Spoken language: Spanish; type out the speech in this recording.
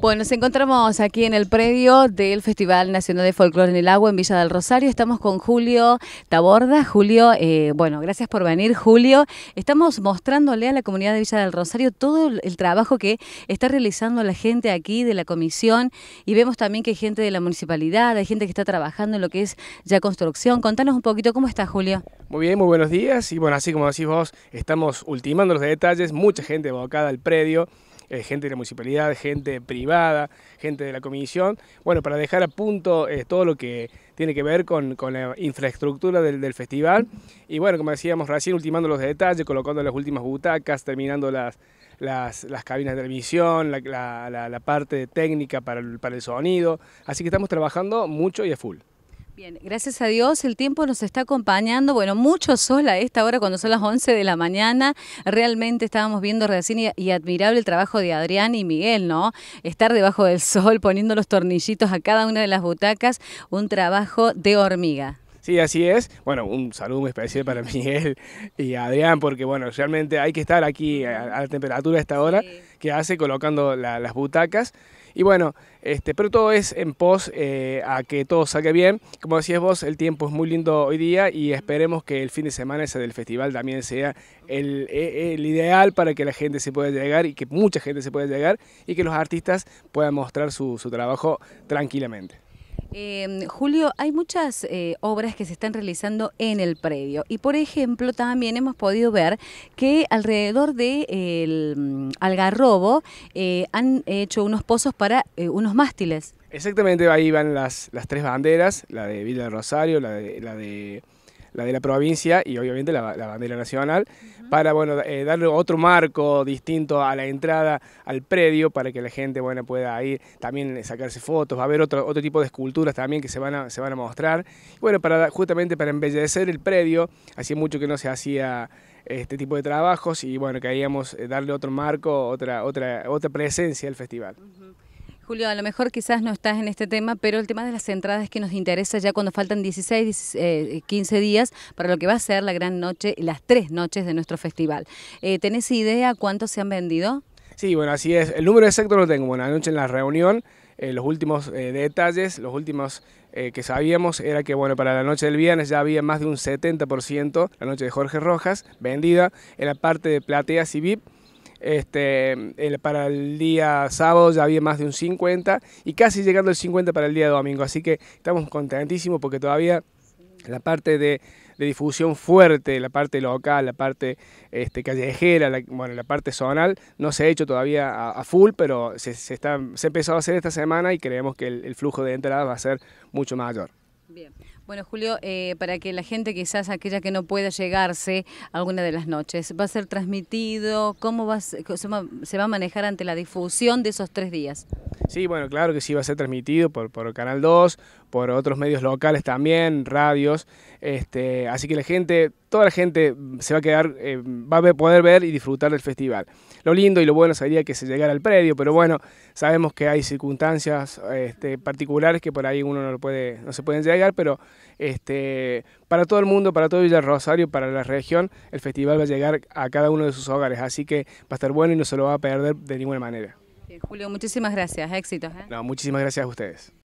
Bueno, nos encontramos aquí en el predio del Festival Nacional de Folklore en el Agua en Villa del Rosario. Estamos con Julio Taborda. Julio, eh, bueno, gracias por venir, Julio. Estamos mostrándole a la comunidad de Villa del Rosario todo el trabajo que está realizando la gente aquí de la comisión y vemos también que hay gente de la municipalidad, hay gente que está trabajando en lo que es ya construcción. Contanos un poquito cómo está, Julio. Muy bien, muy buenos días. Y bueno, así como decís vos, estamos ultimando los detalles. Mucha gente abocada al predio. Eh, gente de la municipalidad, gente privada, gente de la comisión, bueno, para dejar a punto eh, todo lo que tiene que ver con, la infraestructura del, festival. Y bueno, como decíamos recién, ultimando los detalles, colocando las últimas butacas, terminando las, las, cabinas de transmisión, la, la, parte técnica para el, para el sonido. Así que estamos trabajando mucho y a full. Bien, gracias a Dios el tiempo nos está acompañando. Bueno, mucho sol a esta hora cuando son las 11 de la mañana. Realmente estábamos viendo recién y, y, admirable el trabajo de Adrián y Miguel, ¿no? Estar debajo del sol poniendo los tornillitos a cada una de las butacas, un trabajo de hormiga. Sí, así es. Bueno, un saludo especial para Miguel y Adrián, porque bueno, realmente hay que estar aquí a, la temperatura a esta hora que hace colocando las butacas. Y bueno, este, pero todo es en pos eh, a que todo salga bien. Como decías vos, el tiempo es muy lindo hoy día y esperemos que el fin de semana ese del festival también sea e, el, ideal para que la gente se pueda llegar y que mucha gente se pueda llegar y que los artistas puedan mostrar su trabajo tranquilamente. Eh, Julio, hay muchas eh, obras que se están realizando en el predio y por ejemplo también hemos podido ver que alrededor del de, el mm, algarrobo eh, han hecho unos pozos para eh, unos mástiles. Exactamente, ahí van las, las tres banderas, la de Villa del Rosario, la de, la de la de la provincia y obviamente la, bandera nacional, para bueno, eh, darle otro marco distinto a la entrada al predio para que la gente bueno, pueda ir también sacarse fotos, va a haber otro, otro tipo de esculturas también que se van a, se van a mostrar. bueno, para, justamente para embellecer el predio, hacía mucho que no se hacía este tipo de trabajos y bueno, queríamos eh, darle otro marco, otra, otra, otra presencia al festival. Julio, a lo mejor quizás no estás en este tema, pero el tema de las entradas que nos interesa ya cuando faltan 16, 15 eh, días para lo que va a ser la gran noche, las tres noches de nuestro festival. Eh, ¿Tenés idea cuántos se han vendido? Sí, bueno, así es. El número exacto lo tengo. Bueno, anoche en la reunión, eh, los últimos detalles, los últimos que sabíamos era que bueno, para la noche del viernes ya había más de un 70%, la noche de Jorge Rojas, vendida en la parte de plateas y VIP. Este, para el día sábado ya había más de un 50 y casi llegando el 50 para el día domingo. Así que estamos contentísimos porque todavía la parte de, difusión fuerte, la parte local, la parte este, callejera, la, bueno, la parte zonal, no se ha hecho todavía a, full, pero se, se, está, se ha empezado a hacer esta semana y creemos que el, el flujo de entradas va a ser mucho mayor. Bien. Bueno, Julio, eh, para que la gente, quizás aquella que no pueda llegarse alguna de las noches, ¿va a ser transmitido? ¿Cómo se va a manejar ante la difusión de esos tres días? Sí, bueno, claro que sí va a ser transmitido por, por Canal 2, por otros medios locales también, radios. Este, así que la gente, toda la gente se va a quedar, eh, va a poder ver y disfrutar del festival. Lo lindo y lo bueno sería que se llegara al predio, pero bueno, sabemos que hay circunstancias este, particulares que por ahí uno no, se puede, no se llegar, pero este, para todo el mundo, para todo Villa Rosario, para la región, el festival va a llegar a cada uno de sus hogares. Así que va a estar bueno y no se lo va a perder de ninguna manera. Eh, Julio, muchísimas gracias. Éxitos. ¿eh? No, muchísimas gracias a ustedes.